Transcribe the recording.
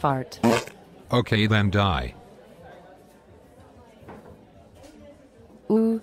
Fart. Okay, then die. Ooh.